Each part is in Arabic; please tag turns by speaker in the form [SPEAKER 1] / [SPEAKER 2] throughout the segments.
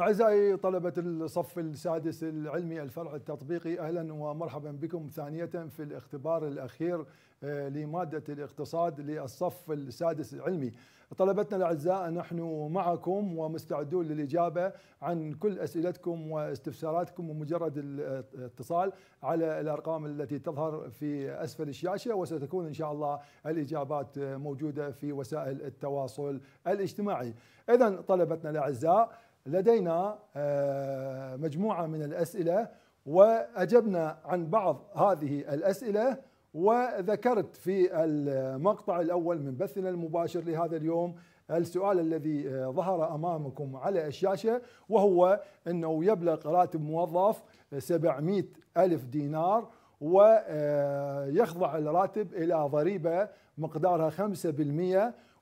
[SPEAKER 1] أعزائي طلبة الصف السادس العلمي الفرع التطبيقي أهلا ومرحبا بكم ثانية في الاختبار الأخير آه، لمادة الاقتصاد للصف السادس العلمي طلبتنا الأعزاء نحن معكم ومستعدون للإجابة عن كل أسئلتكم واستفساراتكم ومجرد الاتصال على الأرقام التي تظهر في أسفل الشاشة وستكون إن شاء الله الإجابات موجودة في وسائل التواصل الاجتماعي إذا طلبتنا الأعزاء لدينا آه، مجموعة من الأسئلة وأجبنا عن بعض هذه الأسئلة وذكرت في المقطع الأول من بثنا المباشر لهذا اليوم السؤال الذي آه، ظهر أمامكم على الشاشة وهو أنه يبلغ راتب موظف 700 ألف دينار ويخضع آه، الراتب إلى ضريبة مقدارها 5%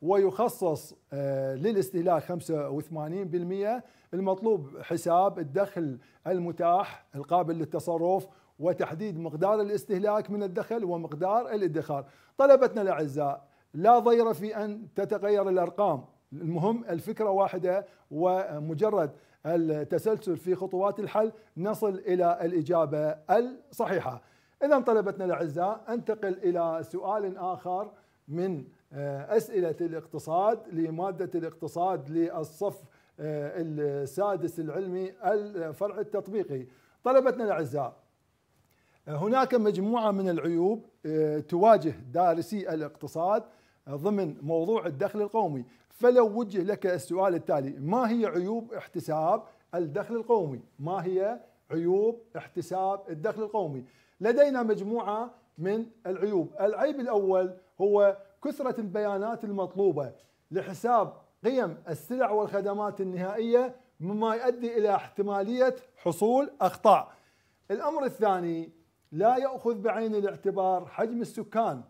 [SPEAKER 1] ويخصص آه، للاستهلاك 85% المطلوب حساب الدخل المتاح القابل للتصرف وتحديد مقدار الاستهلاك من الدخل ومقدار الادخار طلبتنا الأعزاء لا ضير في أن تتغير الأرقام المهم الفكرة واحدة ومجرد التسلسل في خطوات الحل نصل إلى الإجابة الصحيحة إذا طلبتنا الأعزاء أنتقل إلى سؤال آخر من آه، أسئلة الاقتصاد لمادة الاقتصاد للصف آه، السادس العلمي الفرع التطبيقي طلبتنا الأعزاء آه، هناك مجموعة من العيوب تواجه دارسي الاقتصاد ضمن موضوع الدخل القومي فلو وجه لك السؤال التالي ما هي عيوب احتساب الدخل القومي ما هي عيوب احتساب الدخل القومي لدينا مجموعة من العيوب العيب الأول هو كثرة البيانات المطلوبة لحساب قيم السلع والخدمات النهائية مما يؤدي إلى احتمالية حصول أخطاء الأمر الثاني لا يأخذ بعين الاعتبار حجم السكان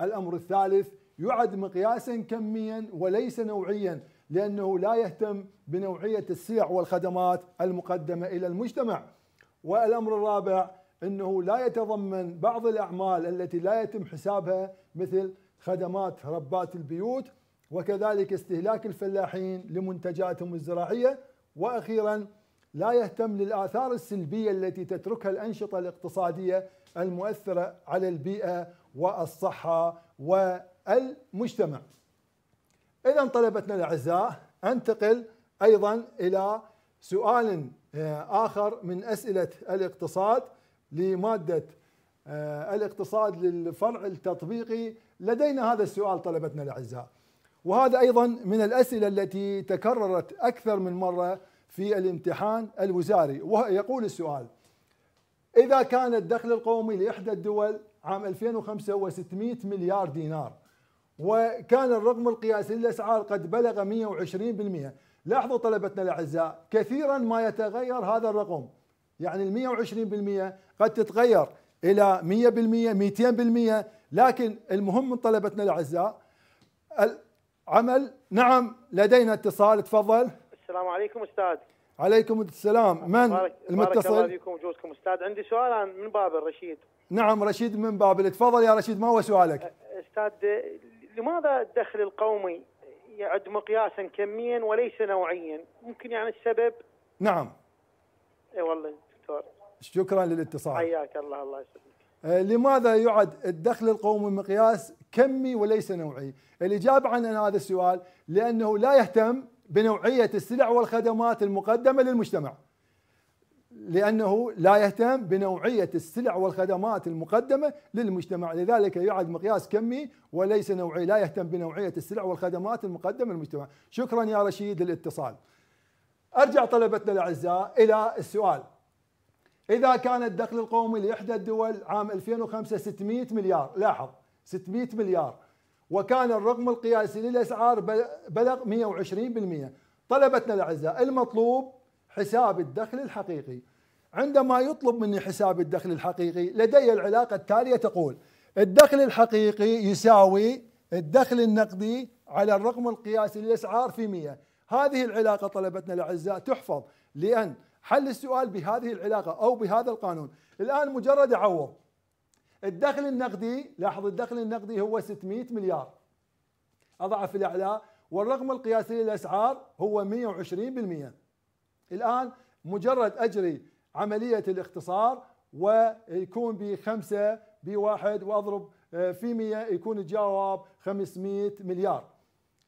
[SPEAKER 1] الأمر الثالث يعد مقياسا كميا وليس نوعيا لأنه لا يهتم بنوعية السلع والخدمات المقدمة إلى المجتمع والأمر الرابع أنه لا يتضمن بعض الأعمال التي لا يتم حسابها مثل خدمات ربات البيوت وكذلك استهلاك الفلاحين لمنتجاتهم الزراعية وأخيرا لا يهتم للآثار السلبية التي تتركها الأنشطة الاقتصادية المؤثرة على البيئة والصحة والمجتمع إذا طلبتنا الأعزاء أنتقل أيضا إلى سؤال آه، آخر من أسئلة الاقتصاد لمادة آه، الاقتصاد للفرع التطبيقي لدينا هذا السؤال طلبتنا الاعزاء وهذا ايضا من الاسئله التي تكررت اكثر من مره في الامتحان الوزاري ويقول السؤال اذا كان الدخل القومي لاحدى الدول عام 2005 هو 600 مليار دينار وكان الرقم القياسي للاسعار قد بلغ 120% لاحظوا طلبتنا الاعزاء كثيرا ما يتغير هذا الرقم يعني ال 120% قد تتغير الى 100% 200% لكن المهم من طلبتنا الاعزاء العمل نعم لدينا اتصال تفضل السلام عليكم استاذ عليكم السلام من بارك المتصل بارك الله فيكم وجودكم استاذ عندي سؤال عن من بابل رشيد نعم رشيد من بابل تفضل يا رشيد ما هو سؤالك استاذ لماذا الدخل القومي يعد مقياسا كميا وليس نوعيا ممكن يعني السبب نعم اي والله دكتور شكرا للاتصال حياك الله الله يسلمك آه، لماذا يعد الدخل القومي مقياس كمي وليس نوعي؟ الاجابه عن هذا السؤال لانه لا يهتم بنوعيه السلع والخدمات المقدمه للمجتمع. لانه لا يهتم بنوعيه السلع والخدمات المقدمه للمجتمع، لذلك يعد مقياس كمي وليس نوعي، لا يهتم بنوعيه السلع والخدمات المقدمه للمجتمع. شكرا يا رشيد للاتصال. ارجع طلبتنا الاعزاء الى السؤال إذا كان الدخل القومي لإحدى الدول عام 2005 600 مليار لاحظ 600 مليار وكان الرقم القياسي للأسعار بلغ 120% طلبتنا الأعزاء المطلوب حساب الدخل الحقيقي عندما يطلب مني حساب الدخل الحقيقي لدي العلاقة التالية تقول الدخل الحقيقي يساوي الدخل النقدي على الرقم القياسي للأسعار في 100 هذه العلاقة طلبتنا الأعزاء تحفظ لأن حل السؤال بهذه العلاقة أو بهذا القانون الآن مجرد أعوض الدخل النقدي لاحظ الدخل النقدي هو 600 مليار أضعف الأعلى والرقم القياسي للأسعار هو 120% الآن مجرد أجري عملية الاختصار ويكون بخمسة بواحد وأضرب آه، في 100 يكون الجواب 500 مليار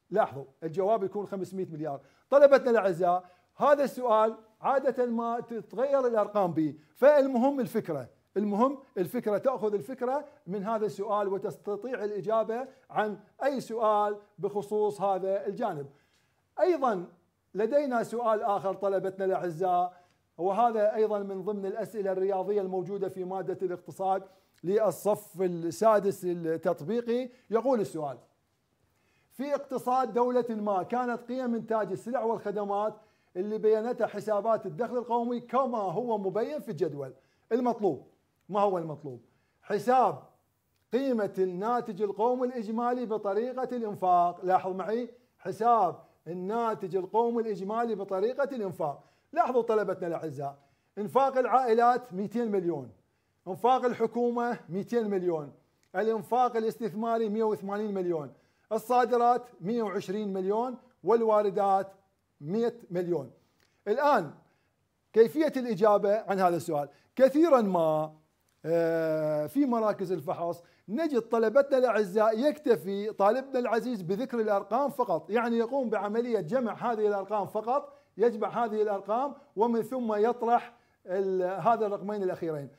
[SPEAKER 1] لاحظوا الجواب يكون 500 مليار طلبتنا الأعزاء هذا السؤال عادة ما تتغير الأرقام به فالمهم الفكرة المهم الفكرة تأخذ الفكرة من هذا السؤال وتستطيع الإجابة عن أي سؤال بخصوص هذا الجانب أيضا لدينا سؤال آخر طلبتنا الأعزاء وهذا أيضا من ضمن الأسئلة الرياضية الموجودة في مادة الاقتصاد للصف السادس التطبيقي يقول السؤال في اقتصاد دولة ما كانت قيم إنتاج السلع والخدمات اللي بيانتها حسابات الدخل القومي كما هو مبين في الجدول المطلوب ما هو المطلوب حساب قيمة الناتج القومي الإجمالي بطريقة الإنفاق لاحظ معي حساب الناتج القومي الإجمالي بطريقة الإنفاق لاحظوا طلبتنا الأعزاء إنفاق العائلات 200 مليون إنفاق الحكومة 200 مليون الإنفاق الاستثماري 180 مليون الصادرات 120 مليون والواردات 100 مليون الآن كيفية الإجابة عن هذا السؤال كثيرا ما آه، في مراكز الفحص نجد طلبتنا الأعزاء يكتفي طالبنا العزيز بذكر الأرقام فقط يعني يقوم بعملية جمع هذه الأرقام فقط يجمع هذه الأرقام ومن ثم يطرح هذا الرقمين الأخيرين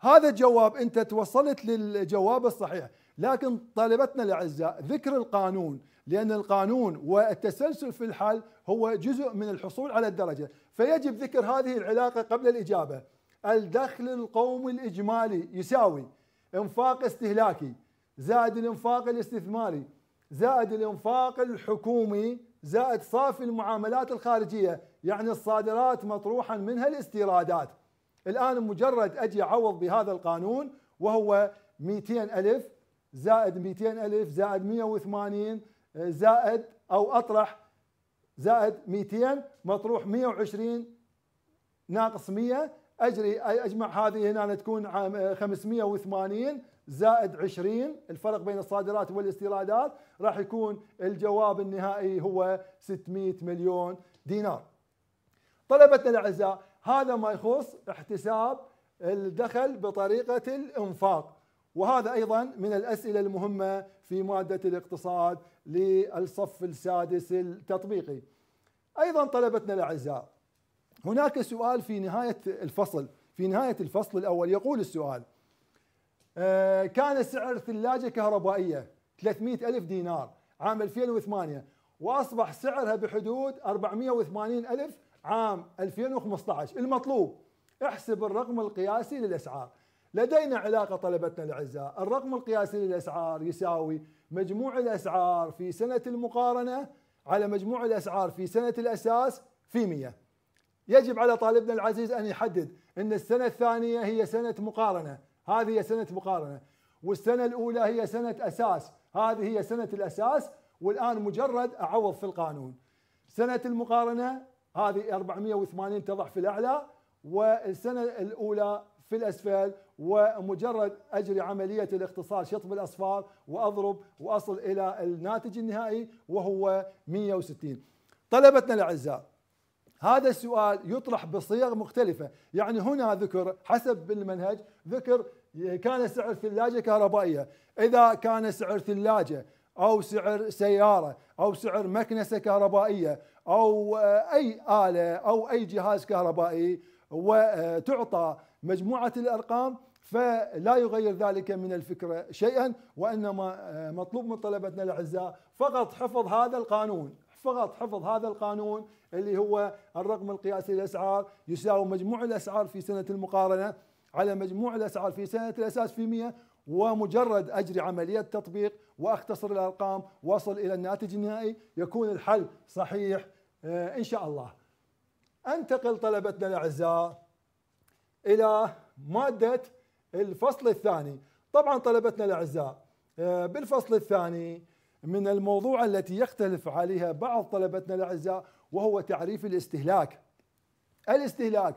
[SPEAKER 1] هذا الجواب أنت توصلت للجواب الصحيح لكن طالبتنا الأعزاء ذكر القانون لأن القانون والتسلسل في الحل هو جزء من الحصول على الدرجة فيجب ذكر هذه العلاقة قبل الإجابة الدخل القومي الإجمالي يساوي انفاق استهلاكي زائد الانفاق الاستثماري زائد الانفاق الحكومي زائد صافي المعاملات الخارجية يعني الصادرات مطروحا منها الاستيرادات الآن مجرد أجي أعوض بهذا القانون وهو 200 ألف زائد 200 ألف زائد 180 زائد او اطرح زائد 200 مطروح 120 ناقص 100 اجري اجمع هذه هنا تكون 580 آه، زائد 20 الفرق بين الصادرات والاستيرادات راح يكون الجواب النهائي هو 600 مليون دينار. طلبتنا الاعزاء هذا ما يخص احتساب الدخل بطريقه الانفاق. وهذا أيضا من الأسئلة المهمة في مادة الاقتصاد للصف السادس التطبيقي أيضا طلبتنا الأعزاء هناك سؤال في نهاية الفصل في نهاية الفصل الأول يقول السؤال آه، كان سعر ثلاجة كهربائية 300 ألف دينار عام 2008 وأصبح سعرها بحدود 480 ألف عام 2015 المطلوب احسب الرقم القياسي للأسعار لدينا علاقة طلبتنا الأعزاء الرقم القياسي للأسعار يساوي مجموع الأسعار في سنة المقارنة على مجموع الأسعار في سنة الأساس في 100 يجب على طالبنا العزيز أن يحدد أن السنة الثانية هي سنة مقارنة هذه هي سنة مقارنة والسنة الأولى هي سنة أساس هذه هي سنة الأساس والآن مجرد أعوض في القانون سنة المقارنة هذه 480 تضع في الأعلى والسنة الأولى في الأسفل ومجرد اجري عمليه الاختصار شطب الاصفار واضرب واصل الى الناتج النهائي وهو 160 طلبتنا الاعزاء هذا السؤال يطرح بصيغ مختلفة يعني هنا ذكر حسب المنهج ذكر كان سعر ثلاجة كهربائية إذا كان سعر ثلاجة أو سعر سيارة أو سعر مكنسة كهربائية أو أي آلة أو أي جهاز كهربائي وتعطى مجموعة الأرقام فلا يغير ذلك من الفكرة شيئا وإنما آه، مطلوب من طلبتنا الأعزاء فقط حفظ هذا القانون فقط حفظ هذا القانون اللي هو الرقم القياسي للأسعار يساوي مجموع الأسعار في سنة المقارنة على مجموع الأسعار في سنة الأساس في 100 ومجرد أجري عملية تطبيق وأختصر الأرقام وأصل إلى الناتج النهائي يكون الحل صحيح آه، إن شاء الله أنتقل طلبتنا الأعزاء إلى مادة الفصل الثاني طبعا طلبتنا الأعزاء آه، بالفصل الثاني من الموضوع التي يختلف عليها بعض طلبتنا الأعزاء وهو تعريف الاستهلاك الاستهلاك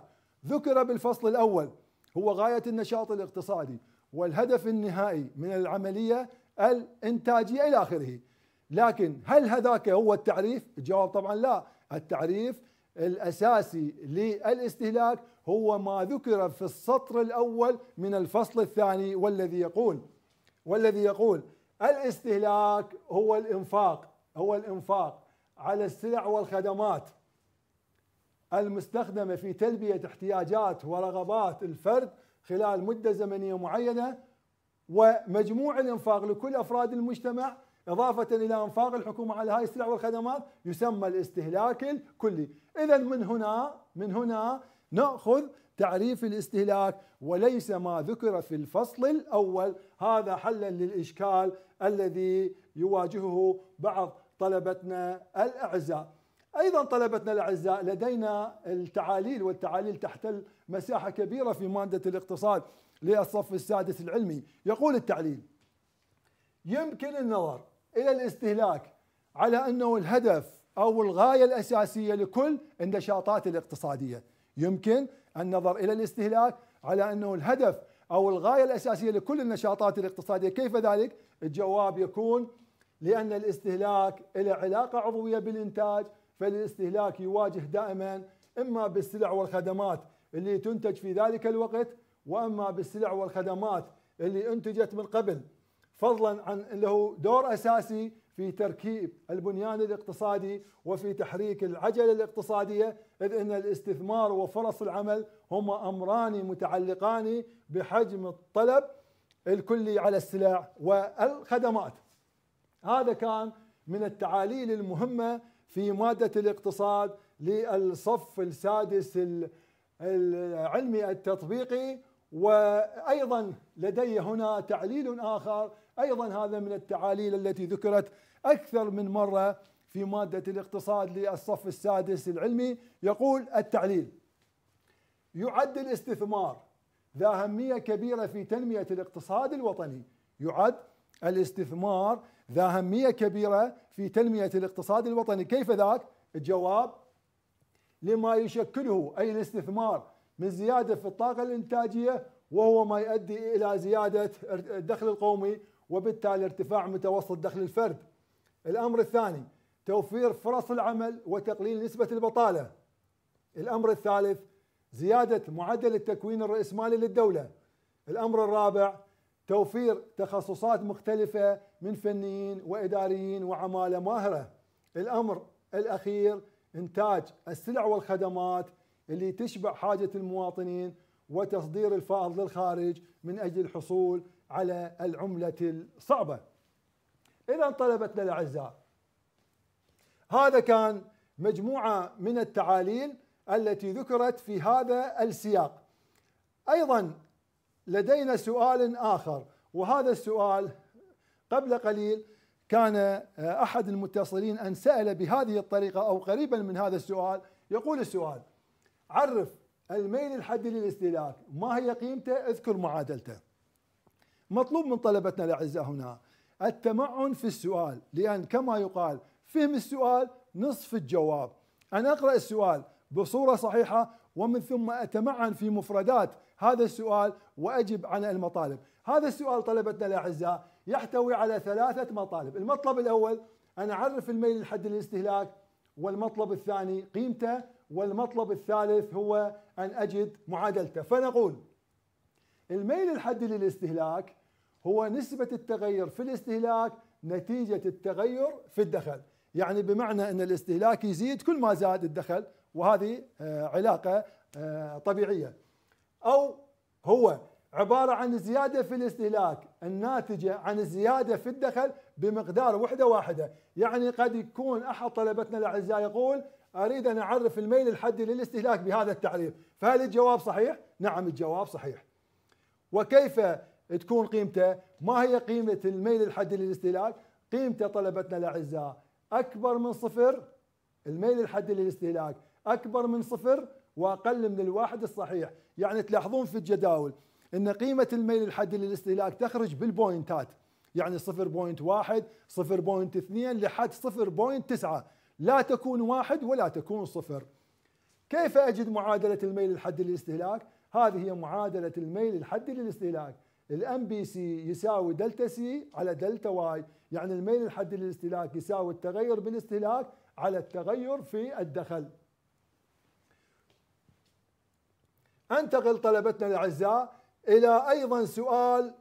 [SPEAKER 1] ذكر بالفصل الأول هو غاية النشاط الاقتصادي والهدف النهائي من العملية الإنتاجية إلى آخره لكن هل هذاك هو التعريف؟ الجواب طبعا لا التعريف الأساسي للاستهلاك هو ما ذكر في السطر الأول من الفصل الثاني والذي يقول والذي يقول الاستهلاك هو الإنفاق هو الإنفاق على السلع والخدمات المستخدمة في تلبية احتياجات ورغبات الفرد خلال مدة زمنية معينة ومجموع الإنفاق لكل أفراد المجتمع إضافة إلى أنفاق الحكومة على هذه السلع والخدمات يسمى الاستهلاك الكلي إذا من هنا من هنا نأخذ تعريف الاستهلاك وليس ما ذكر في الفصل الأول هذا حلا للإشكال الذي يواجهه بعض طلبتنا الأعزاء ايضا طلبتنا الاعزاء لدينا التعاليل والتعاليل تحتل مساحه كبيره في ماده الاقتصاد للصف السادس العلمي يقول التعليل يمكن النظر الى الاستهلاك على انه الهدف او الغايه الاساسيه لكل النشاطات الاقتصاديه يمكن النظر الى الاستهلاك على انه الهدف او الغايه الاساسيه لكل النشاطات الاقتصاديه كيف ذلك الجواب يكون لان الاستهلاك له علاقه عضويه بالانتاج فالاستهلاك يواجه دائما اما بالسلع والخدمات اللي تنتج في ذلك الوقت واما بالسلع والخدمات اللي انتجت من قبل فضلا عن له دور اساسي في تركيب البنيان الاقتصادي وفي تحريك العجله الاقتصاديه اذ ان الاستثمار وفرص العمل هما امران متعلقان بحجم الطلب الكلي على السلع والخدمات. هذا كان من التعاليل المهمه في ماده الاقتصاد للصف السادس العلمي التطبيقي وايضا لدي هنا تعليل اخر أيضا هذا من التعاليل التي ذكرت أكثر من مرة في مادة الاقتصاد للصف السادس العلمي يقول التعليل يعد الاستثمار ذا أهمية كبيرة في تنمية الاقتصاد الوطني يعد الاستثمار ذا أهمية كبيرة في تنمية الاقتصاد الوطني كيف ذاك؟ الجواب لما يشكله أي الاستثمار من زيادة في الطاقة الإنتاجية وهو ما يؤدي إلى زيادة الدخل القومي وبالتالي ارتفاع متوسط دخل الفرد الأمر الثاني توفير فرص العمل وتقليل نسبة البطالة الأمر الثالث زيادة معدل التكوين الرأسمالي للدولة الأمر الرابع توفير تخصصات مختلفة من فنيين وإداريين وعمالة ماهرة الأمر الأخير إنتاج السلع والخدمات اللي تشبع حاجة المواطنين وتصدير الفائض للخارج من أجل الحصول على العملة الصعبة إذا طلبتنا الأعزاء هذا كان مجموعة من التعاليل التي ذكرت في هذا السياق أيضا لدينا سؤال آخر وهذا السؤال قبل قليل كان آه، أحد المتصلين أن سأل بهذه الطريقة أو قريبا من هذا السؤال يقول السؤال عرف الميل الحدي للاستهلاك ما هي قيمته اذكر معادلته مطلوب من طلبتنا الأعزاء هنا التمعن في السؤال لأن كما يقال فهم السؤال نصف الجواب أنا أقرأ السؤال بصورة صحيحة ومن ثم أتمعن في مفردات هذا السؤال وأجب عن المطالب هذا السؤال طلبتنا الأعزاء يحتوي على ثلاثة مطالب المطلب الأول أن أعرف الميل لحد الاستهلاك والمطلب الثاني قيمته والمطلب الثالث هو أن أجد معادلته فنقول الميل الحدي للاستهلاك هو نسبة التغير في الاستهلاك نتيجة التغير في الدخل يعني بمعنى أن الاستهلاك يزيد كل ما زاد الدخل وهذه آه، علاقة آه، طبيعية أو هو عبارة عن الزيادة في الاستهلاك الناتجة عن الزيادة في الدخل بمقدار وحدة واحدة يعني قد يكون أحد طلبتنا الأعزاء يقول أريد أن أعرف الميل الحدي للاستهلاك بهذا التعريف فهل الجواب صحيح؟ نعم الجواب صحيح وكيف تكون قيمته ما هي قيمة الميل الحدي للاستهلاك قيمته طلبتنا الأعزاء أكبر من صفر الميل الحدي للاستهلاك أكبر من صفر وأقل من الواحد الصحيح يعني تلاحظون في الجداول أن قيمة الميل الحدي للاستهلاك تخرج بالبوينتات يعني 0.1 0.2 لحد 0.9 لا تكون واحد ولا تكون صفر كيف أجد معادلة الميل الحدي للاستهلاك؟ هذه هي معادله الميل الحدي للاستهلاك الام بي سي يساوي دلتا سي على دلتا واي يعني الميل الحدي للاستهلاك يساوي التغير بالاستهلاك على التغير في الدخل انتقل طلبتنا الاعزاء الى ايضا سؤال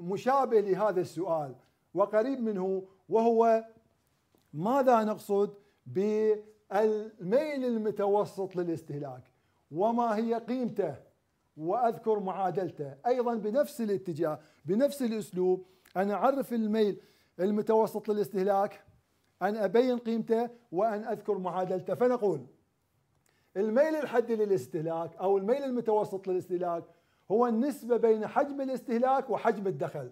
[SPEAKER 1] مشابه لهذا السؤال وقريب منه وهو ماذا نقصد بالميل المتوسط للاستهلاك وما هي قيمته واذكر معادلته ايضا بنفس الاتجاه بنفس الاسلوب ان اعرف الميل المتوسط للاستهلاك ان ابين قيمته وان اذكر معادلته فنقول الميل الحدي للاستهلاك او الميل المتوسط للاستهلاك هو النسبه بين حجم الاستهلاك وحجم الدخل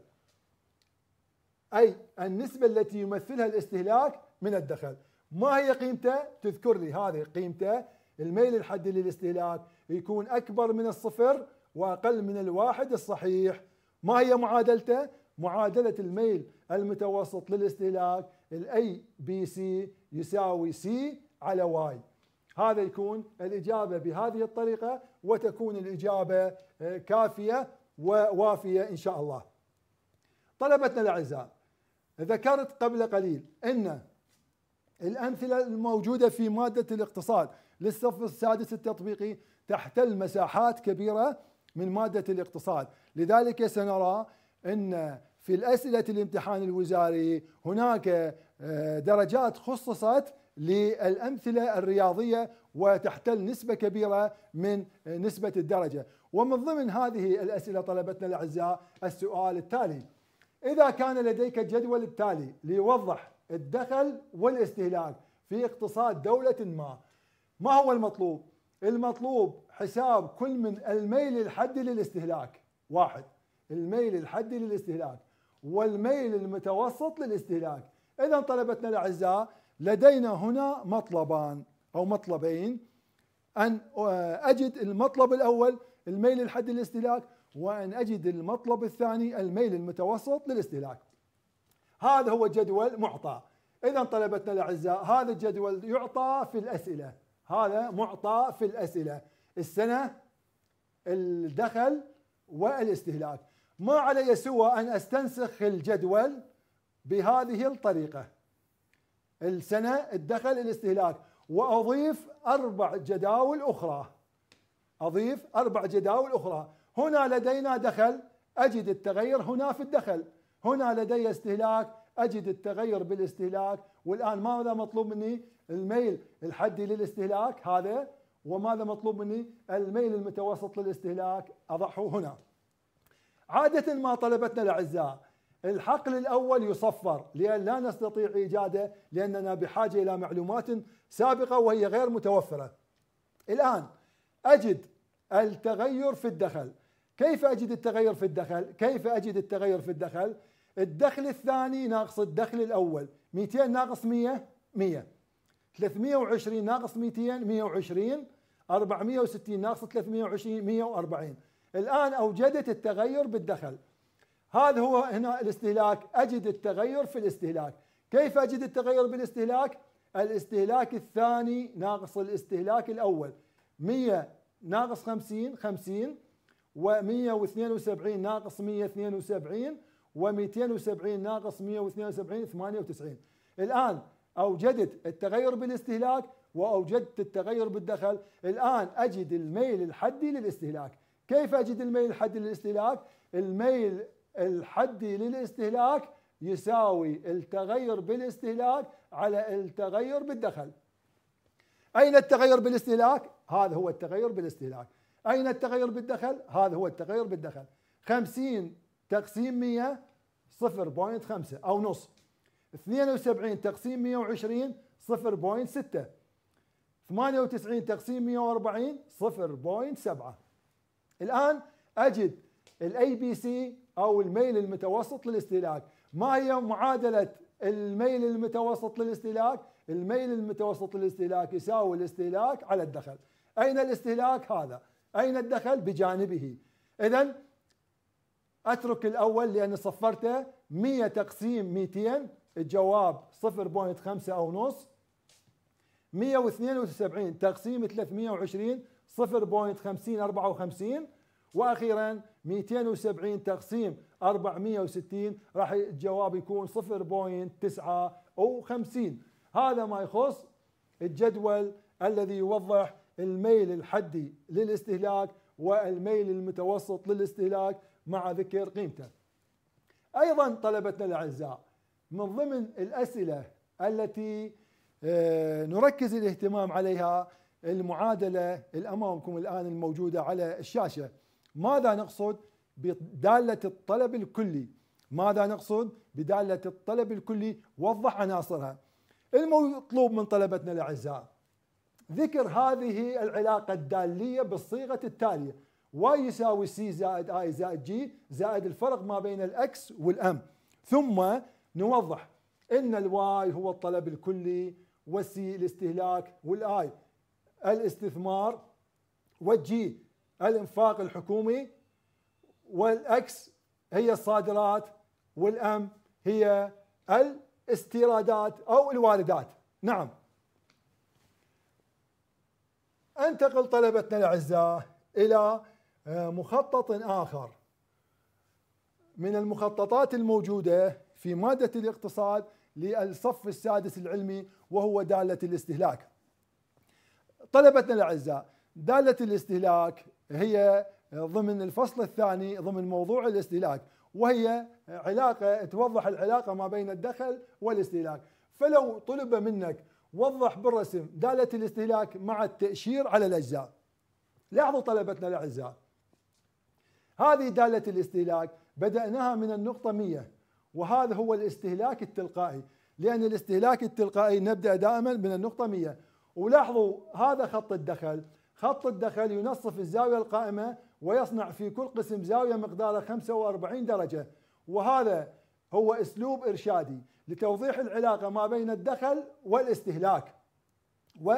[SPEAKER 1] اي النسبه التي يمثلها الاستهلاك من الدخل ما هي قيمته تذكر لي هذه قيمته الميل الحدي للاستهلاك يكون أكبر من الصفر وأقل من الواحد الصحيح ما هي معادلته؟ معادلة الميل المتوسط للاستهلاك الاي بي سي يساوي سي على واي هذا يكون الإجابة بهذه الطريقة وتكون الإجابة آه، كافية ووافية إن شاء الله طلبتنا الأعزاء ذكرت قبل قليل أن الأمثلة الموجودة في مادة الاقتصاد للصف السادس التطبيقي تحتل مساحات كبيرة من مادة الاقتصاد لذلك سنرى أن في الأسئلة الامتحان الوزاري هناك آه، درجات خصصت للأمثلة الرياضية وتحتل نسبة كبيرة من آه، نسبة الدرجة ومن ضمن هذه الأسئلة طلبتنا الأعزاء السؤال التالي إذا كان لديك الجدول التالي ليوضح الدخل والاستهلاك في اقتصاد دولة ما ما هو المطلوب؟ المطلوب حساب كل من الميل الحدي للاستهلاك واحد الميل الحدي للاستهلاك والميل المتوسط للاستهلاك إذا طلبتنا الأعزاء لدينا هنا مطلبان أو مطلبين أن آه، أجد المطلب الأول الميل الحدي للاستهلاك وأن أجد المطلب الثاني الميل المتوسط للاستهلاك هذا هو جدول معطى إذا طلبتنا الأعزاء هذا الجدول يعطى في الأسئلة هذا معطى في الأسئلة السنة الدخل والاستهلاك ما علي سوى أن أستنسخ الجدول بهذه الطريقة السنة الدخل الاستهلاك وأضيف أربع جداول أخرى أضيف أربع جداول أخرى هنا لدينا دخل أجد التغير هنا في الدخل هنا لدي استهلاك اجد التغير بالاستهلاك والان ماذا مطلوب مني الميل الحدي للاستهلاك هذا وماذا مطلوب مني الميل المتوسط للاستهلاك اضعه هنا عاده ما طلبتنا الاعزاء الحقل الأول يصفر لأن لا نستطيع إيجاده لأننا بحاجة إلى معلومات سابقة وهي غير متوفرة الآن أجد التغير في الدخل كيف أجد التغير في الدخل؟ كيف أجد التغير في الدخل؟ الدخل الثاني ناقص الدخل الأول 200 ناقص 100 100 320 ناقص 200 120 460 ناقص 320 140 الآن أوجدت التغير بالدخل هذا هو هنا الاستهلاك أجد التغير في الاستهلاك كيف أجد التغير بالاستهلاك؟ الاستهلاك الثاني ناقص الاستهلاك الأول 100 ناقص 50 50 و172 ناقص 172 و270 ناقص 172 98 الآن أوجدت التغير بالاستهلاك وأوجدت التغير بالدخل الآن أجد الميل الحدي للاستهلاك كيف أجد الميل الحدي للاستهلاك؟ الميل الحدي للاستهلاك يساوي التغير بالاستهلاك على التغير بالدخل أين التغير بالاستهلاك؟ هذا هو التغير بالاستهلاك أين التغير بالدخل؟ هذا هو التغير بالدخل 50 تقسيم 100 0.5 أو نص 72 تقسيم 120 0.6 98 تقسيم 140 0.7 الآن أجد الاي بي سي أو الميل المتوسط للاستهلاك ما هي معادلة الميل المتوسط للاستهلاك الميل المتوسط للاستهلاك يساوي الاستهلاك على الدخل أين الاستهلاك هذا أين الدخل بجانبه إذا اترك الاول لاني صفرته 100 تقسيم 200 الجواب 0.5 او نص 172 تقسيم 320 0.50 54 واخيرا 270 تقسيم 460 راح الجواب يكون 0.59 هذا ما يخص الجدول الذي يوضح الميل الحدي للاستهلاك والميل المتوسط للاستهلاك مع ذكر قيمته أيضا طلبتنا الأعزاء من ضمن الأسئلة التي آه، نركز الاهتمام عليها المعادلة الأمامكم الآن الموجودة على الشاشة ماذا نقصد بدالة الطلب الكلي ماذا نقصد بدالة الطلب الكلي وضح عناصرها المطلوب من طلبتنا الأعزاء ذكر هذه العلاقة الدالية بالصيغة التالية واي يساوي سي زائد اي زائد جي زائد الفرق ما بين الاكس والام ثم نوضح ان الواي هو الطلب الكلي والسي الاستهلاك والاي الاستثمار والجي الانفاق الحكومي والاكس هي الصادرات والام هي الاستيرادات او الواردات نعم انتقل طلبتنا الاعزاء الى آه، مخطط آخر من المخططات الموجودة في مادة الاقتصاد للصف السادس العلمي وهو دالة الاستهلاك طلبتنا الأعزاء دالة الاستهلاك هي ضمن الفصل الثاني ضمن موضوع الاستهلاك وهي علاقة توضح العلاقة ما بين الدخل والاستهلاك فلو طلب منك وضح بالرسم دالة الاستهلاك مع التأشير على الأجزاء لاحظوا طلبتنا الأعزاء هذه دالة الاستهلاك بدأناها من النقطة 100 وهذا هو الاستهلاك التلقائي لأن الاستهلاك التلقائي نبدأ دائما من النقطة 100 ولاحظوا هذا خط الدخل خط الدخل ينصف الزاوية القائمة ويصنع في كل قسم زاوية مقدارها 45 درجة وهذا هو أسلوب إرشادي لتوضيح العلاقة ما بين الدخل والاستهلاك و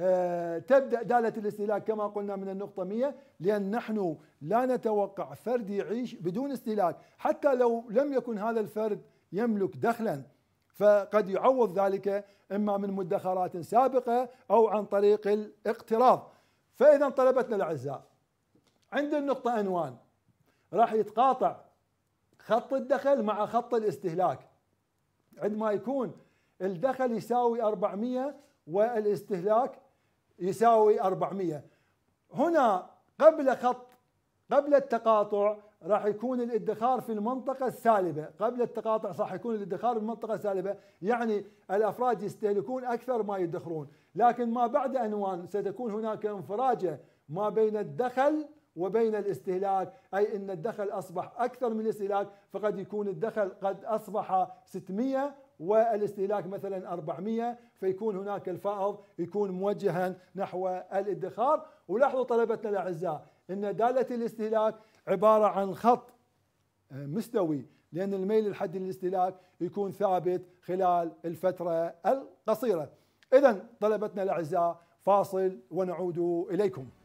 [SPEAKER 1] آه، تبدأ دالة الاستهلاك كما قلنا من النقطة 100 لأن نحن لا نتوقع فرد يعيش بدون استهلاك حتى لو لم يكن هذا الفرد يملك دخلا فقد يعوض ذلك إما من مدخرات سابقة أو عن طريق الاقتراض فإذا طلبتنا الأعزاء عند النقطة انوان راح يتقاطع خط الدخل مع خط الاستهلاك عندما يكون الدخل يساوي 400 والاستهلاك يساوي 400 هنا قبل خط قبل التقاطع راح يكون الادخار في المنطقة السالبة قبل التقاطع راح يكون الادخار في المنطقة السالبة يعني الأفراد يستهلكون أكثر ما يدخرون لكن ما بعد أنوان ستكون هناك انفراجة ما بين الدخل وبين الاستهلاك أي أن الدخل أصبح أكثر من الاستهلاك فقد يكون الدخل قد أصبح 600 والاستهلاك مثلا 400 فيكون هناك الفائض يكون موجها نحو الادخار ولاحظوا طلبتنا الاعزاء ان داله الاستهلاك عباره عن خط آه، مستوي لان الميل الحدي للاستهلاك يكون ثابت خلال الفتره القصيره. اذا طلبتنا الاعزاء فاصل ونعود اليكم.